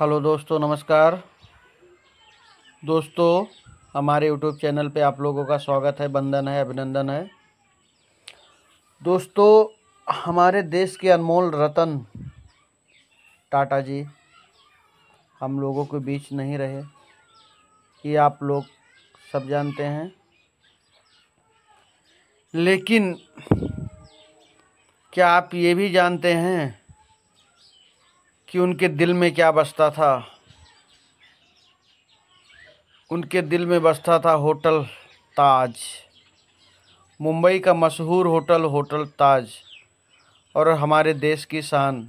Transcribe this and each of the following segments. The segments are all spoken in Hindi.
हेलो दोस्तों नमस्कार दोस्तों हमारे यूट्यूब चैनल पे आप लोगों का स्वागत है बंधन है अभिनंदन है दोस्तों हमारे देश के अनमोल रतन टाटा जी हम लोगों के बीच नहीं रहे ये आप लोग सब जानते हैं लेकिन क्या आप ये भी जानते हैं कि उनके दिल में क्या बसता था उनके दिल में बसता था होटल ताज मुंबई का मशहूर होटल होटल ताज और हमारे देश की शान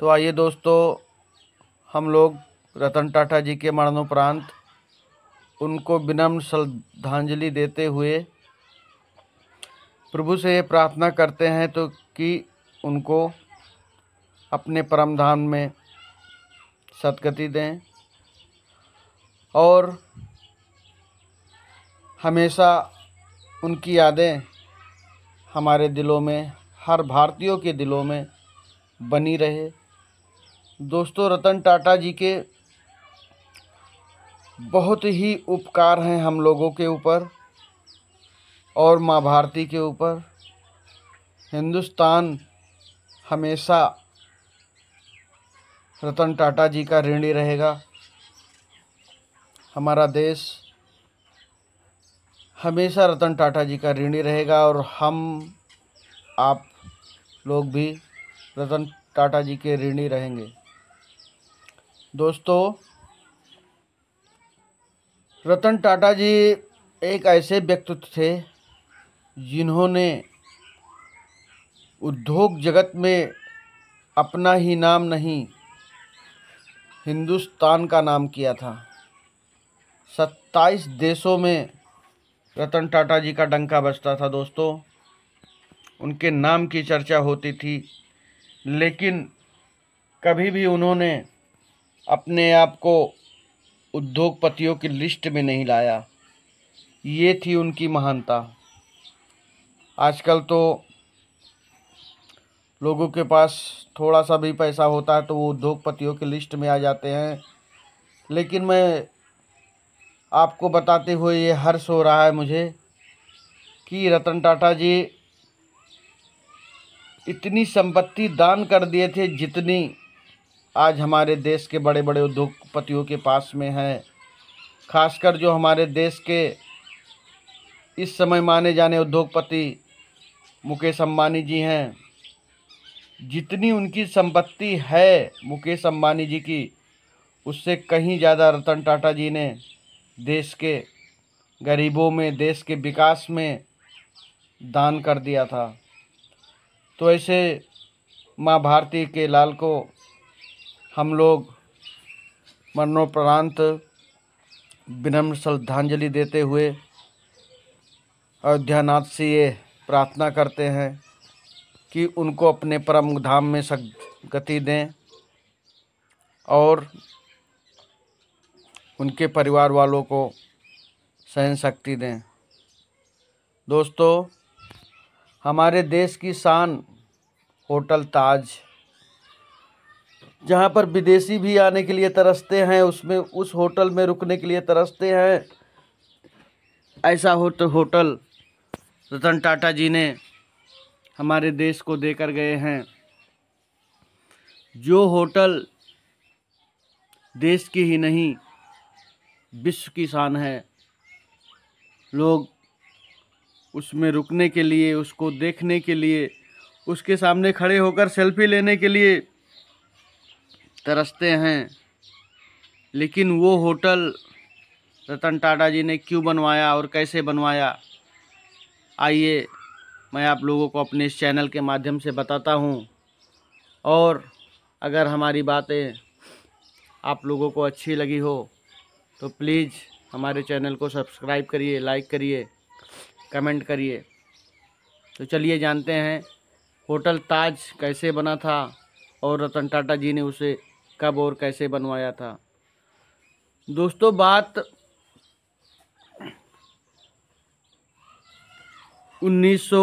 तो आइए दोस्तों हम लोग रतन टाटा जी के मरणोपरांत उनको विनम्र श्रद्धांजलि देते हुए प्रभु से ये प्रार्थना करते हैं तो कि उनको अपने परम धाम में सदगति दें और हमेशा उनकी यादें हमारे दिलों में हर भारतीयों के दिलों में बनी रहे दोस्तों रतन टाटा जी के बहुत ही उपकार हैं हम लोगों के ऊपर और माँ भारती के ऊपर हिंदुस्तान हमेशा रतन टाटा जी का ऋणी रहेगा हमारा देश हमेशा रतन टाटा जी का ऋणी रहेगा और हम आप लोग भी रतन टाटा जी के ऋणी रहेंगे दोस्तों रतन टाटा जी एक ऐसे व्यक्तित्व थे जिन्होंने उद्योग जगत में अपना ही नाम नहीं हिंदुस्तान का नाम किया था सत्ताईस देशों में रतन टाटा जी का डंका बजता था दोस्तों उनके नाम की चर्चा होती थी लेकिन कभी भी उन्होंने अपने आप को उद्योगपतियों की लिस्ट में नहीं लाया ये थी उनकी महानता आजकल तो लोगों के पास थोड़ा सा भी पैसा होता है तो वो उद्योगपतियों की लिस्ट में आ जाते हैं लेकिन मैं आपको बताते हुए ये हर्ष हो रहा है मुझे कि रतन टाटा जी इतनी संपत्ति दान कर दिए थे जितनी आज हमारे देश के बड़े बड़े उद्योगपतियों के पास में है खासकर जो हमारे देश के इस समय माने जाने उद्योगपति मुकेश अम्बानी जी हैं जितनी उनकी संपत्ति है मुकेश अम्बानी जी की उससे कहीं ज़्यादा रतन टाटा जी ने देश के गरीबों में देश के विकास में दान कर दिया था तो ऐसे माँ भारती के लाल को हम लोग मरणोपरांत विनम्र श्रद्धांजलि देते हुए अयोध्यानाथ से ये प्रार्थना करते हैं कि उनको अपने परम धाम में गति दें और उनके परिवार वालों को सहन शक्ति दें दोस्तों हमारे देश की शान होटल ताज जहाँ पर विदेशी भी आने के लिए तरसते हैं उसमें उस होटल में रुकने के लिए तरसते हैं ऐसा होटल होटल रतन टाटा जी ने हमारे देश को देकर गए हैं जो होटल देश की ही नहीं विश्व की शान है लोग उसमें रुकने के लिए उसको देखने के लिए उसके सामने खड़े होकर सेल्फी लेने के लिए तरसते हैं लेकिन वो होटल रतन टाटा जी ने क्यों बनवाया और कैसे बनवाया आइए मैं आप लोगों को अपने इस चैनल के माध्यम से बताता हूँ और अगर हमारी बातें आप लोगों को अच्छी लगी हो तो प्लीज़ हमारे चैनल को सब्सक्राइब करिए लाइक करिए कमेंट करिए तो चलिए जानते हैं होटल ताज कैसे बना था और रतन टाटा जी ने उसे कब और कैसे बनवाया था दोस्तों बात उन्नीस सौ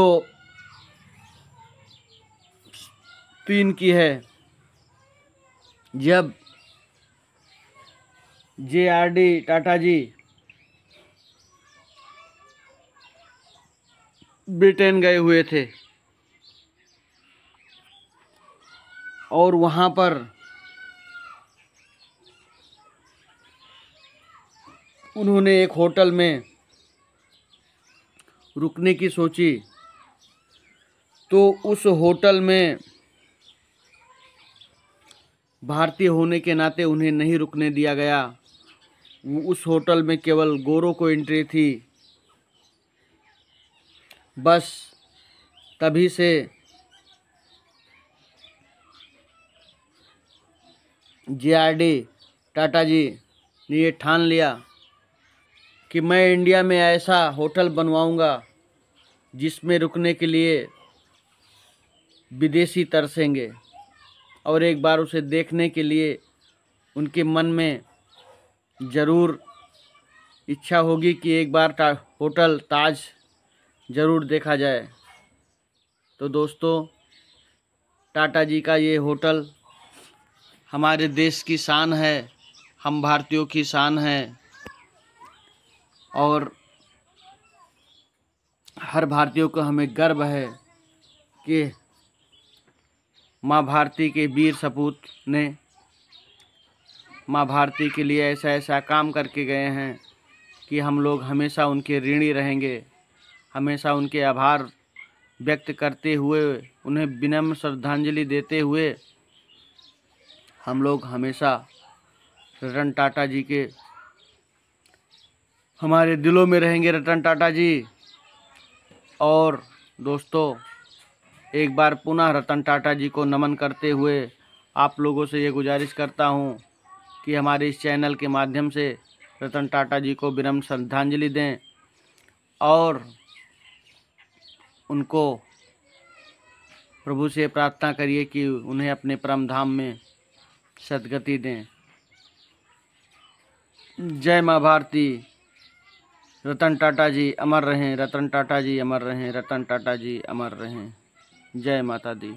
तीन की है जब J R D Tata ji Britain गए हुए थे और वहाँ पर उन्होंने एक होटल में रुकने की सोची तो उस होटल में भारतीय होने के नाते उन्हें नहीं रुकने दिया गया उस होटल में केवल गोरों को एंट्री थी बस तभी से J R D Tata ji ने ये ठान लिया कि मैं इंडिया में ऐसा होटल बनवाऊंगा जिसमें रुकने के लिए विदेशी तरसेंगे और एक बार उसे देखने के लिए उनके मन में ज़रूर इच्छा होगी कि एक बार ता, होटल ताज ज़रूर देखा जाए तो दोस्तों टाटा जी का ये होटल हमारे देश की शान है हम भारतीयों की शान है और हर भारतीयों को हमें गर्व है कि माँ भारती के वीर सपूत ने माँ भारती के लिए ऐसा ऐसा काम करके गए हैं कि हम लोग हमेशा उनके ऋणी रहेंगे हमेशा उनके आभार व्यक्त करते हुए उन्हें विनम्र श्रद्धांजलि देते हुए हम लोग हमेशा रतन टाटा जी के हमारे दिलों में रहेंगे रतन टाटा जी और दोस्तों एक बार पुनः रतन टाटा जी को नमन करते हुए आप लोगों से ये गुजारिश करता हूँ कि हमारे इस चैनल के माध्यम से रतन टाटा जी को विनम श्रद्धांजलि दें और उनको प्रभु से प्रार्थना करिए कि उन्हें अपने परम धाम में सदगति दें जय माँ भारती रतन टाटा जी अमर रहें रतन टाटा जी अमर रहें रतन टाटा जी अमर रहें जय माता दी